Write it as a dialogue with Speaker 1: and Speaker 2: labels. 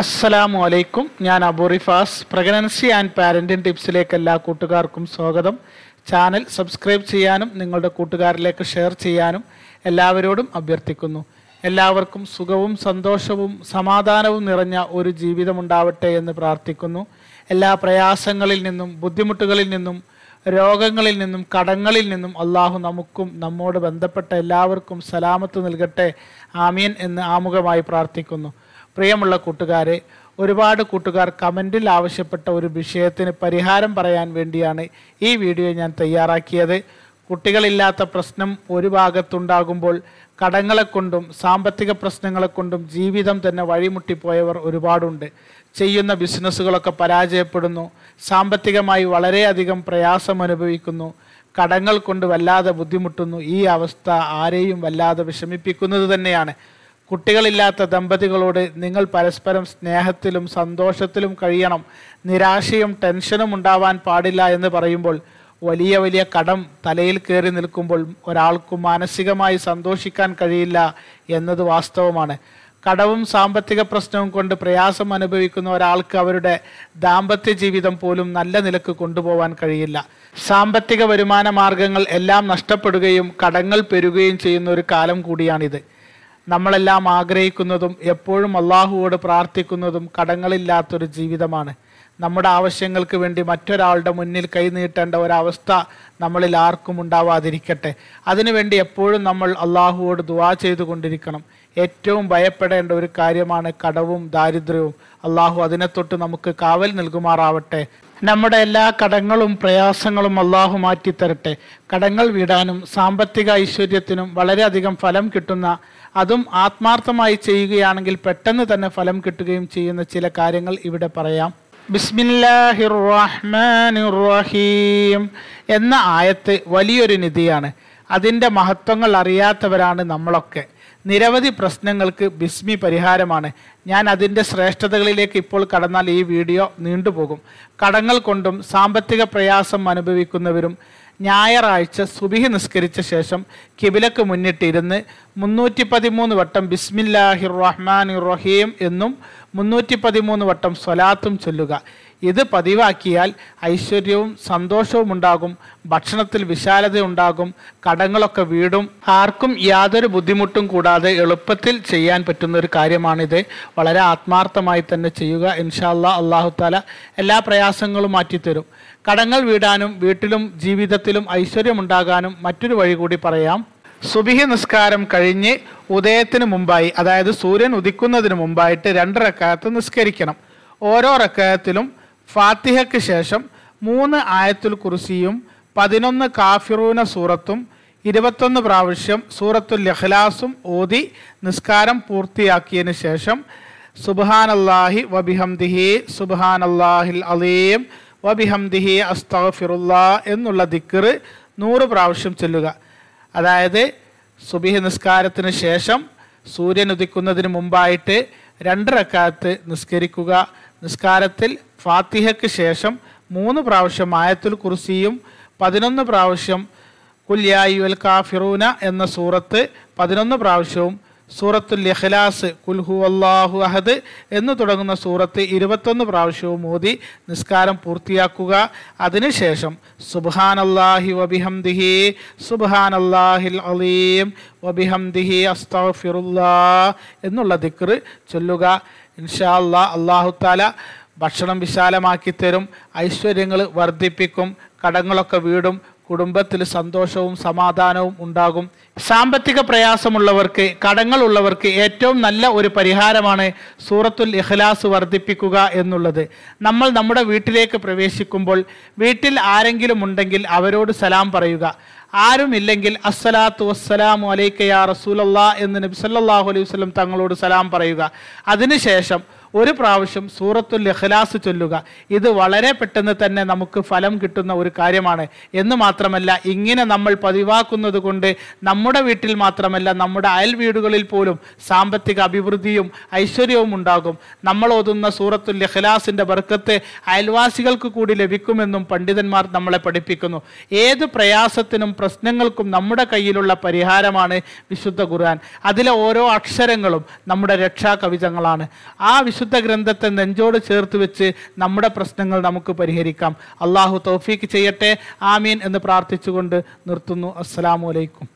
Speaker 1: അസ്സലാമു അലൈക്കും ഞാൻ അബുറിഫാസ് പ്രഗ്നൻസി ആൻഡ് പാരൻറ്റിംഗ് ടിപ്സിലേക്ക് എല്ലാ കൂട്ടുകാർക്കും സ്വാഗതം ചാനൽ സബ്സ്ക്രൈബ് ചെയ്യാനും നിങ്ങളുടെ കൂട്ടുകാരിലേക്ക് ഷെയർ ചെയ്യാനും എല്ലാവരോടും അഭ്യർത്ഥിക്കുന്നു എല്ലാവർക്കും സുഖവും സന്തോഷവും സമാധാനവും നിറഞ്ഞ ഒരു ജീവിതം ഉണ്ടാവട്ടെ എന്ന് പ്രാർത്ഥിക്കുന്നു എല്ലാ പ്രയാസങ്ങളിൽ നിന്നും ബുദ്ധിമുട്ടുകളിൽ നിന്നും രോഗങ്ങളിൽ നിന്നും കടങ്ങളിൽ നിന്നും അള്ളാഹു നമുക്കും നമ്മോട് ബന്ധപ്പെട്ട എല്ലാവർക്കും സലാമത്ത് നൽകട്ടെ ആമീൻ എന്ന് ആമുഖമായി പ്രാർത്ഥിക്കുന്നു പ്രിയമുള്ള കൂട്ടുകാരെ ഒരുപാട് കൂട്ടുകാർ കമൻറ്റിൽ ആവശ്യപ്പെട്ട ഒരു വിഷയത്തിന് പരിഹാരം പറയാൻ വേണ്ടിയാണ് ഈ വീഡിയോ ഞാൻ തയ്യാറാക്കിയത് കുട്ടികളില്ലാത്ത പ്രശ്നം ഒരു ഭാഗത്തുണ്ടാകുമ്പോൾ കടങ്ങളെക്കൊണ്ടും സാമ്പത്തിക പ്രശ്നങ്ങളെക്കൊണ്ടും ജീവിതം തന്നെ വഴിമുട്ടിപ്പോയവർ ഒരുപാടുണ്ട് ചെയ്യുന്ന ബിസിനസ്സുകളൊക്കെ പരാജയപ്പെടുന്നു സാമ്പത്തികമായി വളരെയധികം പ്രയാസം അനുഭവിക്കുന്നു കടങ്ങൾ കൊണ്ട് വല്ലാതെ ബുദ്ധിമുട്ടുന്നു ഈ അവസ്ഥ ആരെയും വല്ലാതെ വിഷമിപ്പിക്കുന്നത് തന്നെയാണ് കുട്ടികളില്ലാത്ത ദമ്പതികളോട് നിങ്ങൾ പരസ്പരം സ്നേഹത്തിലും സന്തോഷത്തിലും കഴിയണം നിരാശയും ടെൻഷനും ഉണ്ടാവാൻ പാടില്ല എന്ന് പറയുമ്പോൾ വലിയ വലിയ കടം തലയിൽ കയറി നിൽക്കുമ്പോൾ ഒരാൾക്കും മാനസികമായി സന്തോഷിക്കാൻ കഴിയില്ല എന്നത് വാസ്തവമാണ് കടവും സാമ്പത്തിക പ്രശ്നവും കൊണ്ട് പ്രയാസം അനുഭവിക്കുന്ന ഒരാൾക്ക് അവരുടെ ദാമ്പത്യ ജീവിതം പോലും നല്ല നിലക്ക് കൊണ്ടുപോകാൻ കഴിയില്ല സാമ്പത്തിക വരുമാന മാർഗങ്ങൾ എല്ലാം നഷ്ടപ്പെടുകയും കടങ്ങൾ പെരുകയും ചെയ്യുന്ന ഒരു കാലം കൂടിയാണിത് നമ്മളെല്ലാം ആഗ്രഹിക്കുന്നതും എപ്പോഴും അള്ളാഹുവോട് പ്രാർത്ഥിക്കുന്നതും കടങ്ങളില്ലാത്തൊരു ജീവിതമാണ് നമ്മുടെ ആവശ്യങ്ങൾക്ക് വേണ്ടി മറ്റൊരാളുടെ മുന്നിൽ കൈനീട്ടേണ്ട ഒരവസ്ഥ നമ്മളിൽ ആർക്കും ഉണ്ടാവാതിരിക്കട്ടെ അതിനുവേണ്ടി എപ്പോഴും നമ്മൾ അള്ളാഹുവോട് ദുവാ ചെയ്തുകൊണ്ടിരിക്കണം ഏറ്റവും ഭയപ്പെടേണ്ട ഒരു കാര്യമാണ് കടവും ദാരിദ്ര്യവും അള്ളാഹു അതിനെ തൊട്ട് നമുക്ക് കാവൽ നൽകുമാറാവട്ടെ നമ്മുടെ എല്ലാ കടങ്ങളും പ്രയാസങ്ങളും അള്ളാഹു മാറ്റിത്തരട്ടെ കടങ്ങൾ വിടാനും സാമ്പത്തിക ഐശ്വര്യത്തിനും വളരെയധികം ഫലം കിട്ടുന്ന അതും ആത്മാർത്ഥമായി ചെയ്യുകയാണെങ്കിൽ പെട്ടെന്ന് തന്നെ ഫലം കിട്ടുകയും ചെയ്യുന്ന ചില കാര്യങ്ങൾ ഇവിടെ പറയാം ബിസ്മില്ലാഹിർ റഹ്മാനിർ റഹീം എന്ന ആയത്ത് വലിയൊരു നിധിയാണ് അതിൻ്റെ മഹത്വങ്ങൾ അറിയാത്തവരാണ് നമ്മളൊക്കെ നിരവധി പ്രശ്നങ്ങൾക്ക് ബിസ്മി പരിഹാരമാണ് ഞാൻ അതിൻ്റെ ശ്രേഷ്ഠതകളിലേക്ക് ഇപ്പോൾ കടന്നാൽ ഈ വീഡിയോ നീണ്ടുപോകും കടങ്ങൾ കൊണ്ടും സാമ്പത്തിക പ്രയാസം അനുഭവിക്കുന്നവരും ഞായറാഴ്ച സുബിഹി നിസ്കരിച്ച ശേഷം കിബിലക്ക് മുന്നിട്ടിരുന്ന് മുന്നൂറ്റി പതിമൂന്ന് വട്ടം ബിസ്മില്ലാഹിർ റഹ്മാൻ റഹീം എന്നും മുന്നൂറ്റി പതിമൂന്ന് വട്ടം സ്വലാത്തും ചൊല്ലുക ഇത് പതിവാക്കിയാൽ ഐശ്വര്യവും സന്തോഷവും ഉണ്ടാകും ഭക്ഷണത്തിൽ വിശാലത ഉണ്ടാകും കടങ്ങളൊക്കെ വീടും ആർക്കും യാതൊരു ബുദ്ധിമുട്ടും കൂടാതെ എളുപ്പത്തിൽ ചെയ്യാൻ പറ്റുന്ന ഒരു കാര്യമാണിത് വളരെ ആത്മാർത്ഥമായി തന്നെ ചെയ്യുക ഇൻഷാല്ലാ അള്ളാഹുത്താല എല്ലാ പ്രയാസങ്ങളും മാറ്റിത്തരും കടങ്ങൾ വീടാനും വീട്ടിലും ജീവിതത്തിലും ഐശ്വര്യമുണ്ടാകാനും മറ്റൊരു വഴി കൂടി പറയാം സുബിഹി നിസ്കാരം കഴിഞ്ഞ് ഉദയത്തിന് മുമ്പായി അതായത് സൂര്യൻ ഉദിക്കുന്നതിന് മുമ്പായിട്ട് രണ്ടരക്കാലത്ത് നിസ്കരിക്കണം ഓരോ റക്കായത്തിലും ഫാത്തിഹയ്ക്ക് ശേഷം മൂന്ന് ആയത്തുൽ കുർസിയും പതിനൊന്ന് കാഫിറൂന സൂറത്തും ഇരുപത്തൊന്ന് പ്രാവശ്യം സൂറത്തുൽ ലഹ്ലാസും ഓതി നിസ്കാരം പൂർത്തിയാക്കിയതിന് ശേഷം സുബാനല്ലാഹി വബിഹംദിഹി അള്ളാഹിൽ അലീം വബിഹംദിഹി അസ്തഫിറുല്ലാ എന്നുള്ള ദിക്കർ നൂറ് പ്രാവശ്യം ചെല്ലുക അതായത് സുബിഹി നിസ്കാരത്തിന് ശേഷം സൂര്യൻ ഉദിക്കുന്നതിന് മുമ്പായിട്ട് രണ്ടരക്കാലത്ത് നിസ്കരിക്കുക നിസ്കാരത്തിൽ ഫാത്തിഹയ്ക്ക് ശേഷം മൂന്ന് പ്രാവശ്യം ആയത്തുൽ കുർസിയും പതിനൊന്ന് പ്രാവശ്യം കുല്യായി കാഫിറൂന എന്ന സൂറത്ത് പതിനൊന്ന് പ്രാവശ്യവും സൂറത്തുൽ ഇഖ്ലാസ് കുൽഹു അള്ളാഹു അഹദ് എന്ന് തുടങ്ങുന്ന സൂറത്ത് ഇരുപത്തൊന്ന് പ്രാവശ്യവും ഓതി നിസ്കാരം പൂർത്തിയാക്കുക അതിനുശേഷം സുബ്ഹാൻ അള്ളാഹി വബിഹംദിഹി സുബ്ഹാൻ അള്ളാഹിൽ അലീം വബിഹംദിഹി അസ്തഫിറുല്ലാ എന്നുള്ള ദിക്ർ ചൊല്ലുക ഇൻഷാ അള്ളാ അള്ളാഹുത്താല ഭക്ഷണം വിശാലമാക്കി തരും ഐശ്വര്യങ്ങൾ വർദ്ധിപ്പിക്കും കടങ്ങളൊക്കെ വീടും കുടുംബത്തിൽ സന്തോഷവും സമാധാനവും ഉണ്ടാകും സാമ്പത്തിക പ്രയാസമുള്ളവർക്ക് കടങ്ങളുള്ളവർക്ക് ഏറ്റവും നല്ല ഒരു പരിഹാരമാണ് സൂറത്തുൽ ഇഖ്ലാസ് വർദ്ധിപ്പിക്കുക എന്നുള്ളത് നമ്മൾ നമ്മുടെ വീട്ടിലേക്ക് പ്രവേശിക്കുമ്പോൾ വീട്ടിൽ ആരെങ്കിലും ഉണ്ടെങ്കിൽ അവരോട് സലാം പറയുക ആരുമില്ലെങ്കിൽ അസ്സലാത്തു വസ്സലാമു അലൈക്കയാ റസൂലല്ലാ എന്ന് നബി സല്ലല്ലാഹു അലൈഹി വസ്ലം തങ്ങളോട് സലാം പറയുക അതിനുശേഷം ഒരു പ്രാവശ്യം സൂറത്തുൽ ഇഖ്ലാസ് ചൊല്ലുക ഇത് വളരെ പെട്ടെന്ന് തന്നെ നമുക്ക് ഫലം കിട്ടുന്ന ഒരു കാര്യമാണ് എന്ന് മാത്രമല്ല ഇങ്ങനെ നമ്മൾ പതിവാക്കുന്നത് കൊണ്ട് നമ്മുടെ വീട്ടിൽ മാത്രമല്ല നമ്മുടെ അയൽ വീടുകളിൽ പോലും സാമ്പത്തിക അഭിവൃദ്ധിയും ഐശ്വര്യവും ഉണ്ടാകും നമ്മൾ ഓതുന്ന സൂറത്തുൽ ഇഖ്ലാസിൻ്റെ ബർക്കത്ത് അയൽവാസികൾക്ക് കൂടി ലഭിക്കുമെന്നും പണ്ഡിതന്മാർ നമ്മളെ പഠിപ്പിക്കുന്നു ഏത് പ്രയാസത്തിനും പ്രശ്നങ്ങൾക്കും നമ്മുടെ കയ്യിലുള്ള പരിഹാരമാണ് വിശുദ്ധ ഖുർആൻ അതിലെ ഓരോ അക്ഷരങ്ങളും നമ്മുടെ രക്ഷാകവിതങ്ങളാണ് ആ പരിശുദ്ധ ഗ്രന്ഥത്തെ നെഞ്ചോട് ചേർത്ത് വെച്ച് നമ്മുടെ പ്രശ്നങ്ങൾ നമുക്ക് പരിഹരിക്കാം അള്ളാഹു തൗഫീക്ക് ചെയ്യട്ടെ ആമീൻ എന്ന് പ്രാർത്ഥിച്ചുകൊണ്ട് നിർത്തുന്നു അസ്സലാമലൈക്കും